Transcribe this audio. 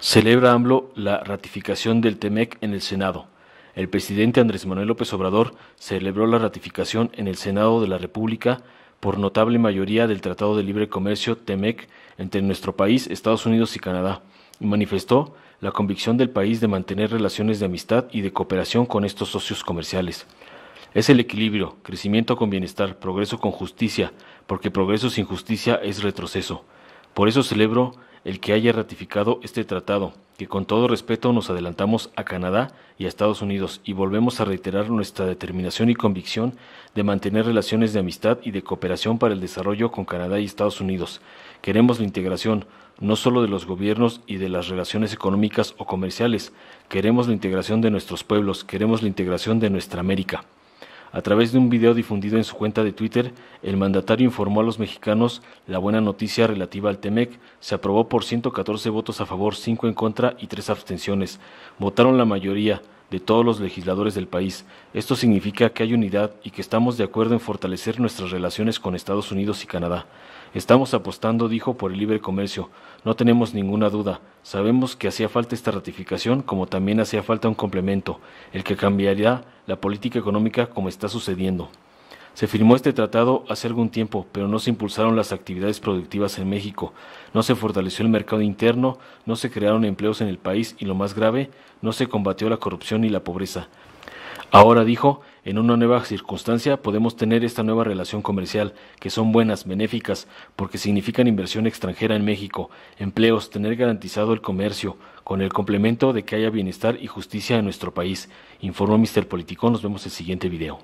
Celebra AMLO la ratificación del TEMEC en el Senado. El presidente Andrés Manuel López Obrador celebró la ratificación en el Senado de la República por notable mayoría del Tratado de Libre Comercio TEMEC entre nuestro país, Estados Unidos y Canadá y manifestó la convicción del país de mantener relaciones de amistad y de cooperación con estos socios comerciales. Es el equilibrio, crecimiento con bienestar, progreso con justicia, porque progreso sin justicia es retroceso. Por eso celebro el que haya ratificado este tratado, que con todo respeto nos adelantamos a Canadá y a Estados Unidos y volvemos a reiterar nuestra determinación y convicción de mantener relaciones de amistad y de cooperación para el desarrollo con Canadá y Estados Unidos. Queremos la integración no solo de los gobiernos y de las relaciones económicas o comerciales, queremos la integración de nuestros pueblos, queremos la integración de nuestra América. A través de un video difundido en su cuenta de Twitter, el mandatario informó a los mexicanos la buena noticia relativa al TEMEC. Se aprobó por 114 votos a favor, 5 en contra y 3 abstenciones. Votaron la mayoría de todos los legisladores del país. Esto significa que hay unidad y que estamos de acuerdo en fortalecer nuestras relaciones con Estados Unidos y Canadá. Estamos apostando, dijo, por el libre comercio. No tenemos ninguna duda. Sabemos que hacía falta esta ratificación como también hacía falta un complemento, el que cambiaría la política económica como está sucediendo. Se firmó este tratado hace algún tiempo, pero no se impulsaron las actividades productivas en México, no se fortaleció el mercado interno, no se crearon empleos en el país y lo más grave, no se combatió la corrupción y la pobreza. Ahora dijo, en una nueva circunstancia podemos tener esta nueva relación comercial, que son buenas, benéficas, porque significan inversión extranjera en México, empleos, tener garantizado el comercio, con el complemento de que haya bienestar y justicia en nuestro país, informó Mister Político. Nos vemos en el siguiente video.